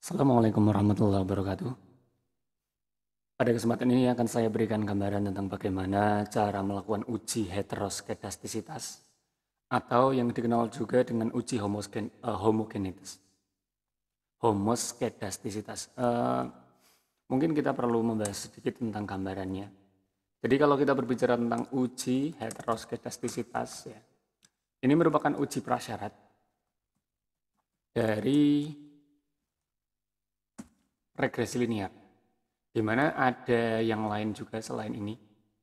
Assalamualaikum warahmatullahi wabarakatuh. Pada kesempatan ini akan saya berikan gambaran tentang bagaimana cara melakukan uji heteroskedastisitas atau yang dikenal juga dengan uji homosken, uh, eh, homogenitas. Homoskedastisitas. Uh, mungkin kita perlu membahas sedikit tentang gambarannya. Jadi kalau kita berbicara tentang uji heteroskedastisitas, ya, ini merupakan uji prasyarat dari regresi linear. Di mana ada yang lain juga selain ini.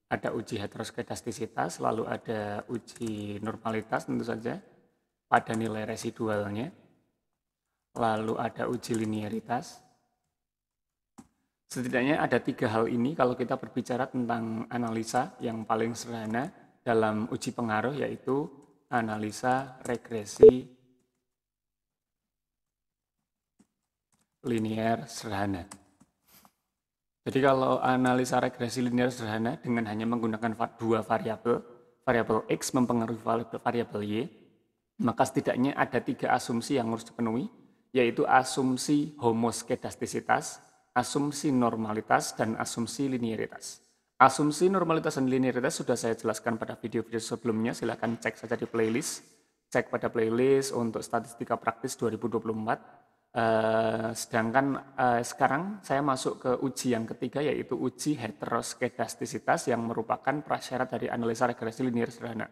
Ada uji heteroskedastisitas, lalu ada uji normalitas tentu saja pada nilai residualnya. Lalu ada uji linearitas. Setidaknya ada tiga hal ini kalau kita berbicara tentang analisa yang paling sederhana dalam uji pengaruh yaitu analisa regresi linier sederhana. Jadi kalau analisa regresi linier sederhana dengan hanya menggunakan dua variabel, variabel x mempengaruhi variabel y, maka setidaknya ada tiga asumsi yang harus dipenuhi, yaitu asumsi homoskedastisitas, asumsi normalitas, dan asumsi linearitas. Asumsi normalitas dan linearitas sudah saya jelaskan pada video-video sebelumnya, silahkan cek saja di playlist, cek pada playlist untuk statistika praktis 2024, Uh, sedangkan uh, sekarang saya masuk ke uji yang ketiga yaitu uji heteroskedastisitas yang merupakan prasyarat dari analisa regresi linier sederhana.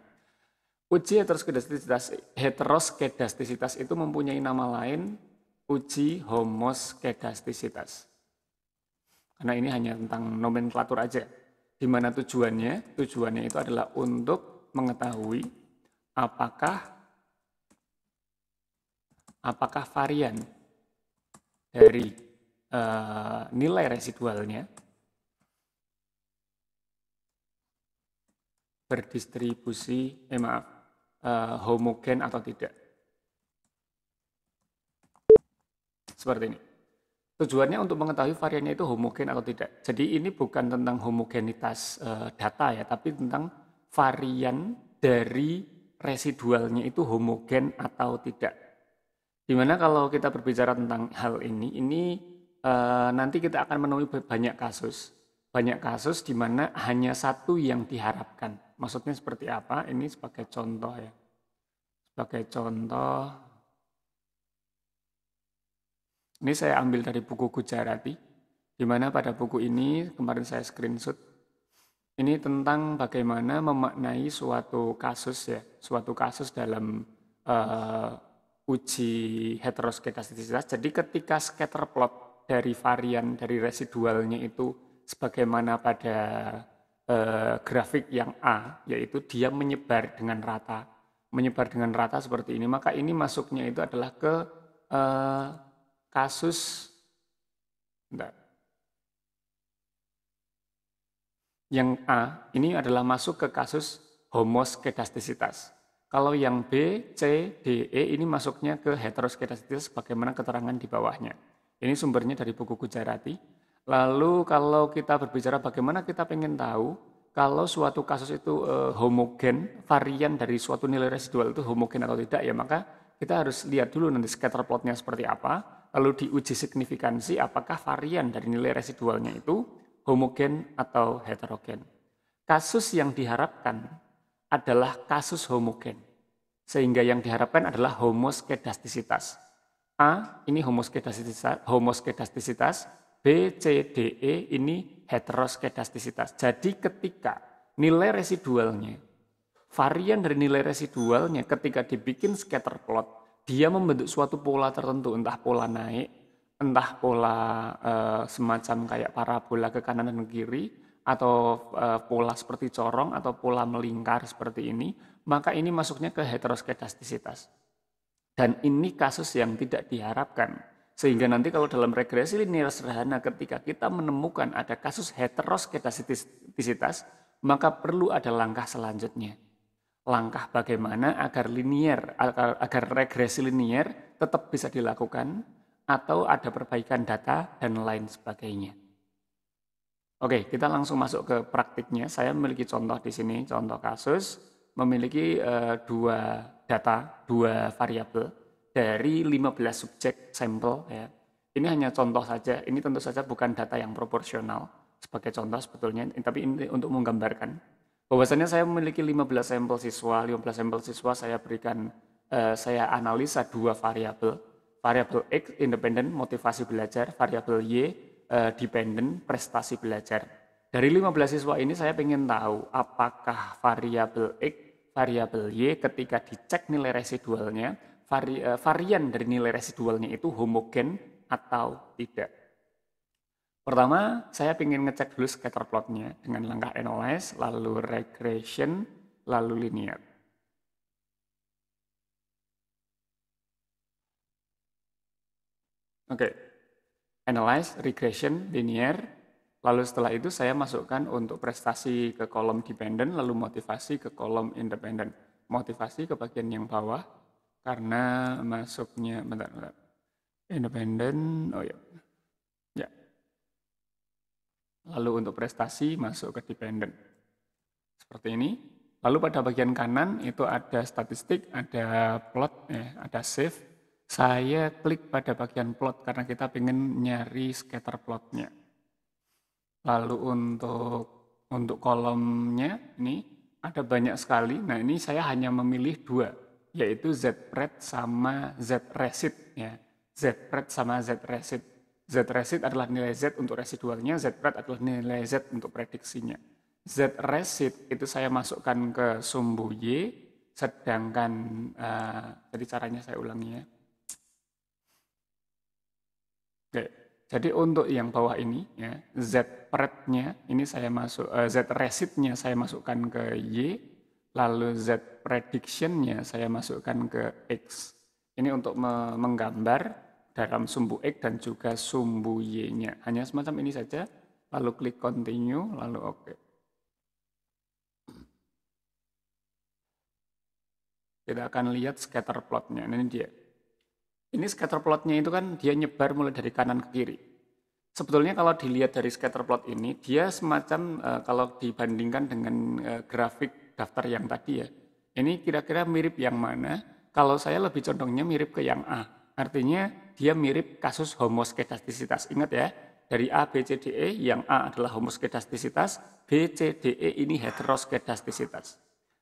Uji heteroskedastisitas, heteroskedastisitas itu mempunyai nama lain uji homoskedastisitas. Karena ini hanya tentang nomenklatur aja. Di mana tujuannya? Tujuannya itu adalah untuk mengetahui apakah apakah varian dari uh, nilai residualnya berdistribusi eh maaf uh, homogen atau tidak seperti ini tujuannya untuk mengetahui variannya itu homogen atau tidak jadi ini bukan tentang homogenitas uh, data ya tapi tentang varian dari residualnya itu homogen atau tidak Dimana kalau kita berbicara tentang hal ini, ini uh, nanti kita akan menemui banyak kasus. Banyak kasus di mana hanya satu yang diharapkan. Maksudnya seperti apa? Ini sebagai contoh ya. Sebagai contoh, ini saya ambil dari buku Gujarati, di mana pada buku ini kemarin saya screenshot. Ini tentang bagaimana memaknai suatu kasus ya, suatu kasus dalam uh, uji heteroskedastisitas. Jadi ketika scatter plot dari varian dari residualnya itu sebagaimana pada eh, grafik yang A, yaitu dia menyebar dengan rata, menyebar dengan rata seperti ini, maka ini masuknya itu adalah ke eh, kasus enggak. yang A ini adalah masuk ke kasus homoskedastisitas. Kalau yang B, C, D, E ini masuknya ke heteroskedastitis bagaimana keterangan di bawahnya. Ini sumbernya dari buku Gujarati. Lalu kalau kita berbicara bagaimana kita pengen tahu kalau suatu kasus itu e, homogen, varian dari suatu nilai residual itu homogen atau tidak ya maka kita harus lihat dulu nanti scatter plotnya seperti apa, lalu diuji signifikansi apakah varian dari nilai residualnya itu homogen atau heterogen. Kasus yang diharapkan adalah kasus homogen. Sehingga yang diharapkan adalah homoskedastisitas. A, ini homoskedastisitas, homoskedastisitas. B, C, D, E, ini heteroskedastisitas. Jadi ketika nilai residualnya, varian dari nilai residualnya ketika dibikin scatter plot, dia membentuk suatu pola tertentu, entah pola naik, entah pola e, semacam kayak parabola ke kanan dan ke kiri, atau e, pola seperti corong atau pola melingkar seperti ini, maka ini masuknya ke heteroskedastisitas. Dan ini kasus yang tidak diharapkan. Sehingga nanti kalau dalam regresi linear sederhana ketika kita menemukan ada kasus heteroskedastisitas maka perlu ada langkah selanjutnya. Langkah bagaimana agar linier, agar, agar regresi linier tetap bisa dilakukan atau ada perbaikan data dan lain sebagainya. Oke, kita langsung masuk ke praktiknya. Saya memiliki contoh di sini, contoh kasus memiliki uh, dua data, dua variabel dari 15 subjek sampel ya. Ini hanya contoh saja. Ini tentu saja bukan data yang proporsional sebagai contoh sebetulnya, tapi ini untuk menggambarkan bahwasanya saya memiliki 15 sampel siswa, 15 sampel siswa saya berikan uh, saya analisa dua variabel, variabel X independen motivasi belajar, variabel Y uh, dependent prestasi belajar. Dari 15 siswa ini saya ingin tahu apakah variabel X, variabel Y ketika dicek nilai residualnya, vari, uh, varian dari nilai residualnya itu homogen atau tidak. Pertama, saya ingin ngecek dulu scatter plotnya dengan langkah analyze, lalu regression, lalu linear. Oke, okay analyze, regression, linear. Lalu setelah itu saya masukkan untuk prestasi ke kolom dependent, lalu motivasi ke kolom independent, Motivasi ke bagian yang bawah karena masuknya bentar, bentar. independent, oh ya. Ya. Lalu untuk prestasi masuk ke dependent. Seperti ini. Lalu pada bagian kanan itu ada statistik, ada plot, eh, ada save, saya klik pada bagian plot karena kita pengen nyari scatter plotnya. Lalu untuk untuk kolomnya ini ada banyak sekali. Nah ini saya hanya memilih dua, yaitu z pred sama z resid. ya. pred sama z resid. Z resid adalah nilai z untuk residualnya, z pred adalah nilai z untuk prediksinya. Z resid itu saya masukkan ke sumbu y, sedangkan uh, eh, jadi caranya saya ulangi ya. Oke, Jadi untuk yang bawah ini, ya, Z pretnya ini saya masuk, uh, Z residnya saya masukkan ke Y, lalu Z predictionnya saya masukkan ke X. Ini untuk me menggambar dalam sumbu X dan juga sumbu Y-nya. Hanya semacam ini saja, lalu klik continue, lalu oke. Okay. Kita akan lihat scatter plotnya, ini dia. Ini scatter plotnya itu kan dia nyebar mulai dari kanan ke kiri. Sebetulnya kalau dilihat dari scatter plot ini, dia semacam e, kalau dibandingkan dengan e, grafik daftar yang tadi ya. Ini kira-kira mirip yang mana? Kalau saya lebih condongnya mirip ke yang A. Artinya dia mirip kasus homoskedastisitas. Ingat ya, dari A, B, C, D, E, yang A adalah homoskedastisitas, B, C, D, E ini heteroskedastisitas.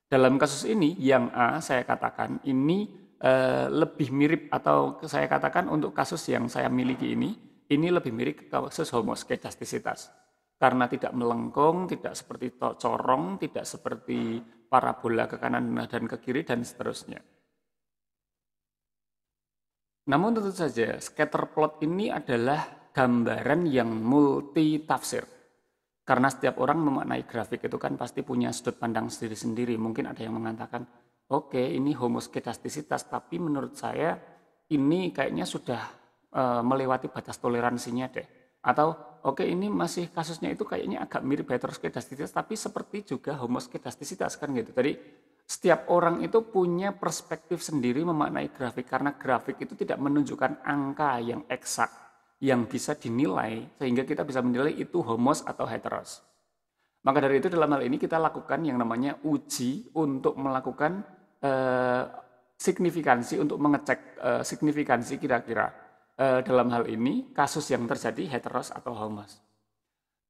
Dalam kasus ini, yang A saya katakan ini Eh, lebih mirip atau saya katakan untuk kasus yang saya miliki ini, ini lebih mirip kasus homoskedastisitas. Karena tidak melengkung, tidak seperti corong, tidak seperti parabola ke kanan dan ke kiri, dan seterusnya. Namun tentu saja, scatter plot ini adalah gambaran yang multi tafsir. Karena setiap orang memaknai grafik itu kan pasti punya sudut pandang sendiri-sendiri. Mungkin ada yang mengatakan, oke okay, ini homoskedastisitas, tapi menurut saya ini kayaknya sudah e, melewati batas toleransinya deh atau oke okay, ini masih kasusnya itu kayaknya agak mirip heteroskedastisitas tapi seperti juga homoskedastisitas kan gitu tadi setiap orang itu punya perspektif sendiri memaknai grafik karena grafik itu tidak menunjukkan angka yang eksak yang bisa dinilai sehingga kita bisa menilai itu homos atau heteros maka dari itu dalam hal ini kita lakukan yang namanya uji untuk melakukan eh, signifikansi untuk mengecek eh, signifikansi kira-kira eh, dalam hal ini kasus yang terjadi heteros atau homos.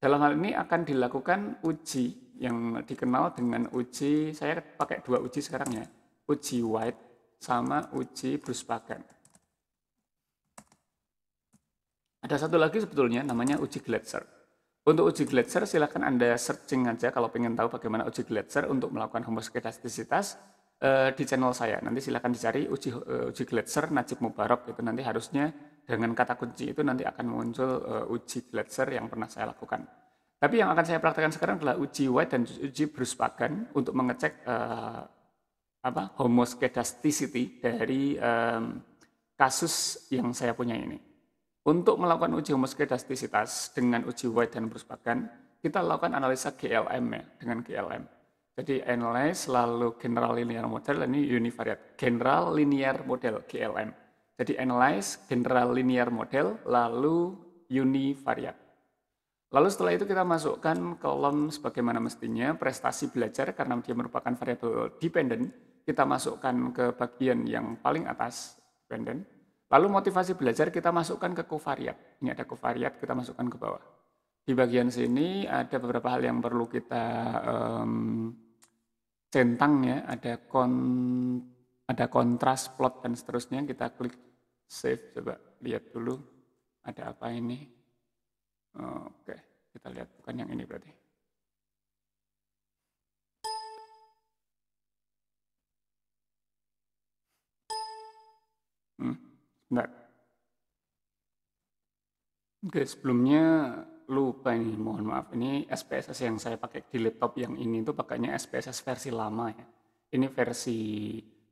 Dalam hal ini akan dilakukan uji yang dikenal dengan uji, saya pakai dua uji sekarang ya, uji White sama uji Bruce Pagan. Ada satu lagi sebetulnya namanya uji Gletser. Untuk uji Gletser silahkan Anda searching aja kalau pengen tahu bagaimana uji Gletser untuk melakukan homoskedastisitas uh, di channel saya. Nanti silahkan dicari uji uh, uji Gletser Najib Mubarok itu nanti harusnya dengan kata kunci itu nanti akan muncul uh, uji Gletser yang pernah saya lakukan. Tapi yang akan saya praktekkan sekarang adalah uji White dan uji Bruce Pagan untuk mengecek uh, apa homoskedasticity dari um, kasus yang saya punya ini. Untuk melakukan uji homoskedastisitas dengan uji White dan Bruce Pagan, kita lakukan analisa GLM ya, dengan GLM. Jadi analyze lalu general linear model ini univariate general linear model GLM. Jadi analyze general linear model lalu univariate. Lalu setelah itu kita masukkan kolom sebagaimana mestinya prestasi belajar karena dia merupakan variabel dependent. Kita masukkan ke bagian yang paling atas dependent. Lalu motivasi belajar kita masukkan ke kovariat. Ini ada kovariat kita masukkan ke bawah. Di bagian sini ada beberapa hal yang perlu kita um, centang ya, ada kon ada kontras, plot dan seterusnya. Kita klik save, coba lihat dulu ada apa ini. Oke, kita lihat bukan yang ini berarti. Hmm, bentar. Oke, sebelumnya lupa ini, mohon maaf. Ini SPSS yang saya pakai di laptop yang ini itu pakainya SPSS versi lama ya. Ini versi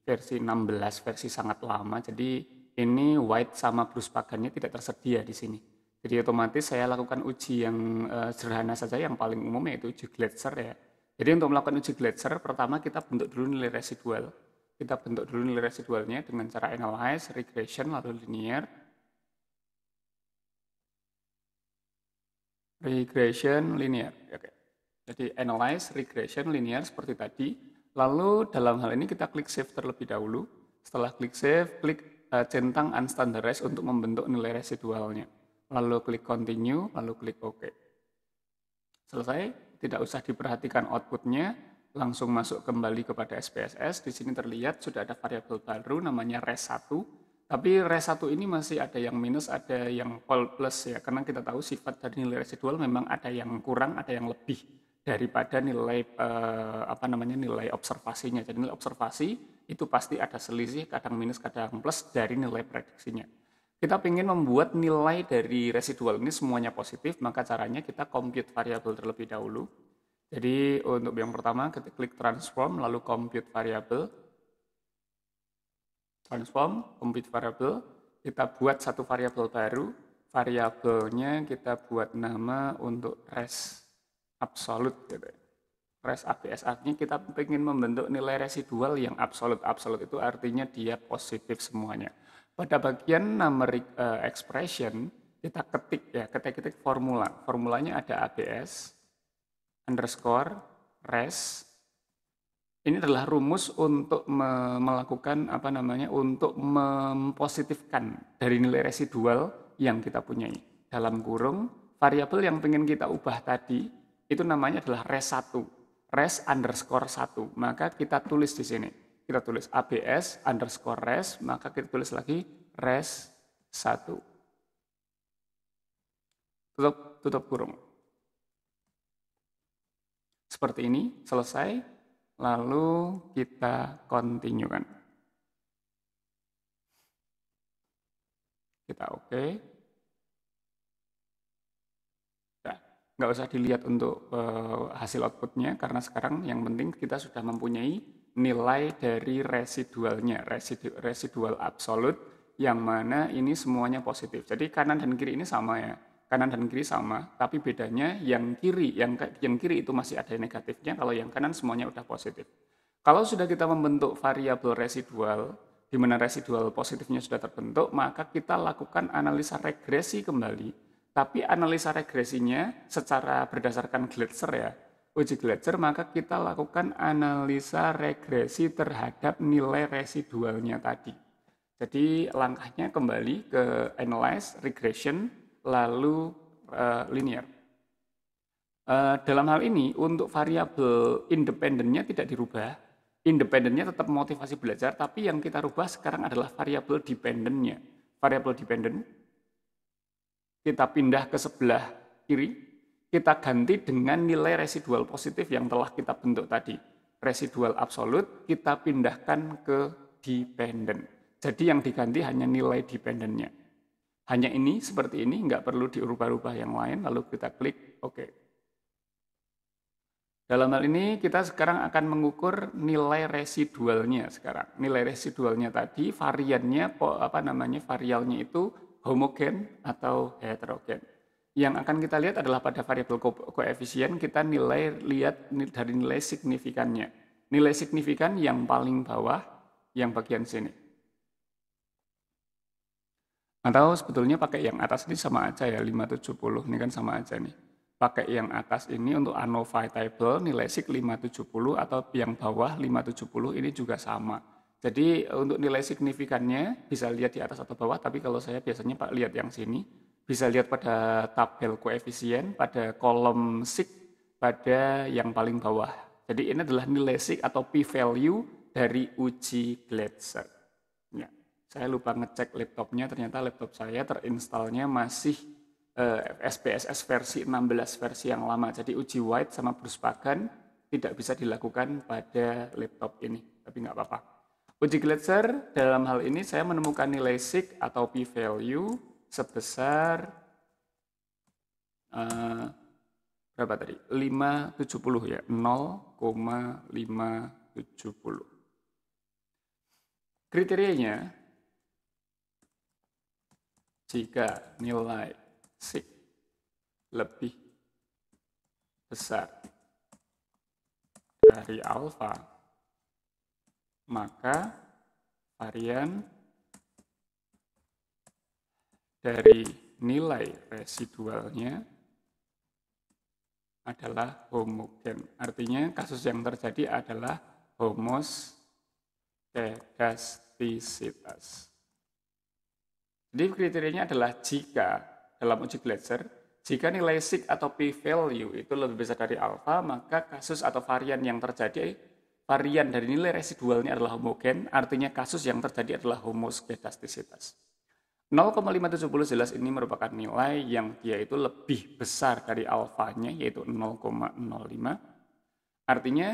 versi 16, versi sangat lama. Jadi ini white sama blue pagannya tidak tersedia di sini. Jadi otomatis saya lakukan uji yang uh, sederhana saja yang paling umum yaitu uji gletser ya. Jadi untuk melakukan uji gletser pertama kita bentuk dulu nilai residual. Kita bentuk dulu nilai residualnya dengan cara analyze, regression lalu linear regression linear. Oke. Jadi analyze regression linear seperti tadi. Lalu dalam hal ini kita klik save terlebih dahulu. Setelah klik save, klik uh, centang unstandardized untuk membentuk nilai residualnya. Lalu klik continue, lalu klik OK. Selesai, tidak usah diperhatikan outputnya, langsung masuk kembali kepada SPSS. Di sini terlihat sudah ada variabel baru namanya res1 tapi res satu ini masih ada yang minus, ada yang plus ya, karena kita tahu sifat dari nilai residual memang ada yang kurang, ada yang lebih daripada nilai eh, apa namanya nilai observasinya. Jadi nilai observasi itu pasti ada selisih, kadang minus, kadang plus dari nilai prediksinya. Kita ingin membuat nilai dari residual ini semuanya positif, maka caranya kita compute variable terlebih dahulu. Jadi untuk yang pertama kita klik transform lalu compute variable transform compute variable kita buat satu variabel baru variabelnya kita buat nama untuk res absolut gitu res abs artinya kita ingin membentuk nilai residual yang absolut absolut itu artinya dia positif semuanya pada bagian numeric uh, eh, expression kita ketik ya ketik ketik formula formulanya ada abs underscore res ini adalah rumus untuk melakukan apa namanya untuk mempositifkan dari nilai residual yang kita punyai dalam kurung variabel yang pengen kita ubah tadi itu namanya adalah res 1 res underscore 1 maka kita tulis di sini kita tulis abs underscore res maka kita tulis lagi res 1 tutup tutup kurung seperti ini selesai lalu kita continue kan. Kita oke. Okay. Nah, nggak usah dilihat untuk uh, hasil outputnya karena sekarang yang penting kita sudah mempunyai nilai dari residualnya, residu, residual absolut yang mana ini semuanya positif. Jadi kanan dan kiri ini sama ya kanan dan kiri sama, tapi bedanya yang kiri, yang yang kiri itu masih ada negatifnya, kalau yang kanan semuanya udah positif. Kalau sudah kita membentuk variabel residual, di mana residual positifnya sudah terbentuk, maka kita lakukan analisa regresi kembali. Tapi analisa regresinya secara berdasarkan glitzer ya, uji Gletser, maka kita lakukan analisa regresi terhadap nilai residualnya tadi. Jadi langkahnya kembali ke analyze, regression, lalu uh, linear. Uh, dalam hal ini untuk variabel independennya tidak dirubah, independennya tetap motivasi belajar, tapi yang kita rubah sekarang adalah variabel dependennya. Variabel dependen kita pindah ke sebelah kiri, kita ganti dengan nilai residual positif yang telah kita bentuk tadi. Residual absolut kita pindahkan ke dependen. Jadi yang diganti hanya nilai dependennya hanya ini seperti ini, nggak perlu diubah-ubah yang lain, lalu kita klik oke. Dalam hal ini kita sekarang akan mengukur nilai residualnya sekarang. Nilai residualnya tadi variannya apa namanya variannya itu homogen atau heterogen. Yang akan kita lihat adalah pada variabel koefisien kita nilai lihat dari nilai signifikannya. Nilai signifikan yang paling bawah yang bagian sini. Atau sebetulnya pakai yang atas ini sama aja ya, 570 ini kan sama aja nih. Pakai yang atas ini untuk ANOVA table nilai SIG 570 atau yang bawah 570 ini juga sama. Jadi untuk nilai signifikannya bisa lihat di atas atau bawah, tapi kalau saya biasanya Pak lihat yang sini, bisa lihat pada tabel koefisien, pada kolom sig, pada yang paling bawah. Jadi ini adalah nilai sig atau p-value dari uji Gletser saya lupa ngecek laptopnya ternyata laptop saya terinstalnya masih eh, SPSS versi 16 versi yang lama jadi uji White sama Bruce Pagan tidak bisa dilakukan pada laptop ini tapi nggak apa-apa uji Glacier dalam hal ini saya menemukan nilai sig atau p value sebesar uh, berapa tadi 570 ya 0,570 kriterianya jika nilai sig lebih besar dari alfa, maka varian dari nilai residualnya adalah homogen. Artinya kasus yang terjadi adalah homos homoskedastisitas. Jadi kriterianya adalah jika dalam uji Glaser, jika nilai sig atau p-value itu lebih besar dari alfa, maka kasus atau varian yang terjadi varian dari nilai residualnya adalah homogen, artinya kasus yang terjadi adalah homoskedastisitas. 0,570 jelas ini merupakan nilai yang dia itu lebih besar dari alfanya yaitu 0,05. Artinya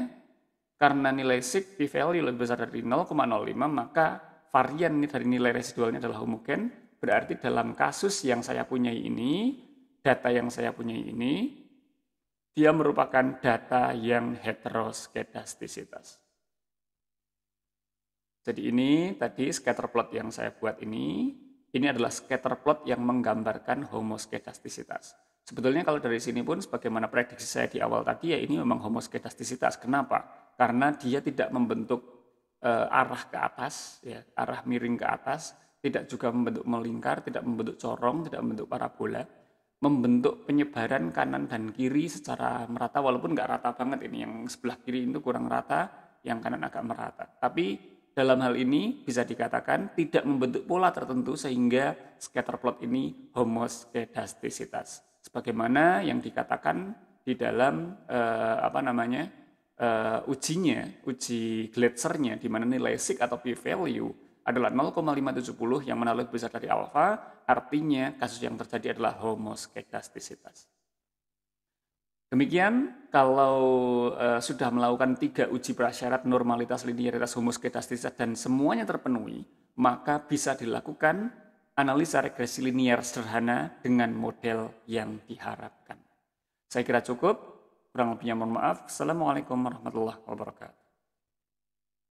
karena nilai sig p-value lebih besar dari 0,05 maka varian dari nilai residualnya adalah homogen berarti dalam kasus yang saya punya ini, data yang saya punya ini, dia merupakan data yang heteroskedastisitas. Jadi ini tadi scatter plot yang saya buat ini, ini adalah scatter plot yang menggambarkan homoskedastisitas. Sebetulnya kalau dari sini pun sebagaimana prediksi saya di awal tadi ya ini memang homoskedastisitas. Kenapa? Karena dia tidak membentuk e, arah ke atas, ya, arah miring ke atas, tidak juga membentuk melingkar, tidak membentuk corong, tidak membentuk parabola, membentuk penyebaran kanan dan kiri secara merata walaupun nggak rata banget ini yang sebelah kiri itu kurang rata, yang kanan agak merata. Tapi dalam hal ini bisa dikatakan tidak membentuk pola tertentu sehingga scatter plot ini homoskedastisitas. Sebagaimana yang dikatakan di dalam eh, apa namanya eh, ujinya, uji Glatzernya, di mana nilai sig atau p value adalah 0,570 yang mana lebih besar dari alfa, artinya kasus yang terjadi adalah homoskedastisitas. Demikian, kalau e, sudah melakukan tiga uji prasyarat normalitas, linearitas, homoskedastisitas, dan semuanya terpenuhi, maka bisa dilakukan analisa regresi linear sederhana dengan model yang diharapkan. Saya kira cukup, kurang lebihnya mohon maaf. Assalamualaikum warahmatullahi wabarakatuh.